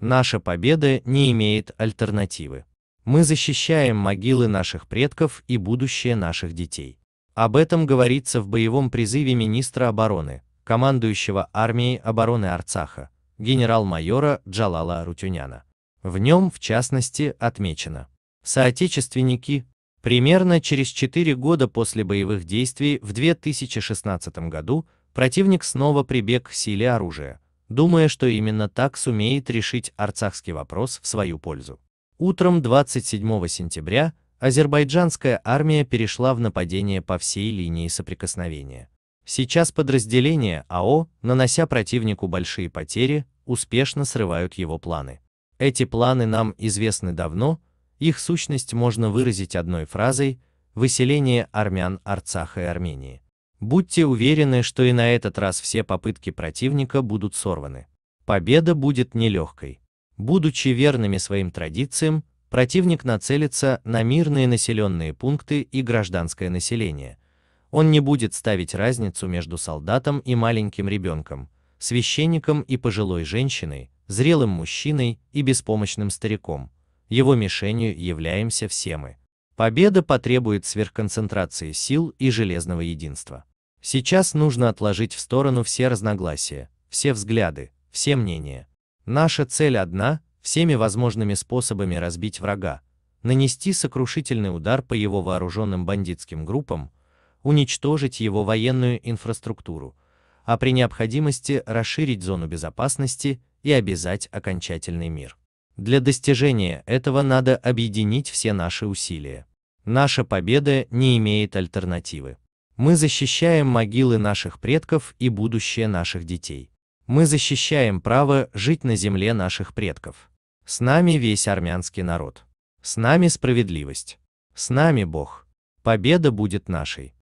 Наша победа не имеет альтернативы. Мы защищаем могилы наших предков и будущее наших детей. Об этом говорится в боевом призыве министра обороны, командующего армией обороны Арцаха, генерал-майора Джалала Рутюняна. В нем, в частности, отмечено. Соотечественники, примерно через 4 года после боевых действий в 2016 году противник снова прибег к силе оружия, думая, что именно так сумеет решить арцахский вопрос в свою пользу. Утром 27 сентября азербайджанская армия перешла в нападение по всей линии соприкосновения. Сейчас подразделения АО, нанося противнику большие потери, успешно срывают его планы. Эти планы нам известны давно, их сущность можно выразить одной фразой – выселение армян Арцаха и Армении. Будьте уверены, что и на этот раз все попытки противника будут сорваны. Победа будет нелегкой. Будучи верными своим традициям, противник нацелится на мирные населенные пункты и гражданское население. Он не будет ставить разницу между солдатом и маленьким ребенком, священником и пожилой женщиной, зрелым мужчиной и беспомощным стариком. Его мишенью являемся все мы. Победа потребует сверхконцентрации сил и железного единства. Сейчас нужно отложить в сторону все разногласия, все взгляды, все мнения. Наша цель одна – всеми возможными способами разбить врага, нанести сокрушительный удар по его вооруженным бандитским группам, уничтожить его военную инфраструктуру, а при необходимости расширить зону безопасности и обязать окончательный мир. Для достижения этого надо объединить все наши усилия. Наша победа не имеет альтернативы. Мы защищаем могилы наших предков и будущее наших детей. Мы защищаем право жить на земле наших предков. С нами весь армянский народ. С нами справедливость. С нами Бог. Победа будет нашей.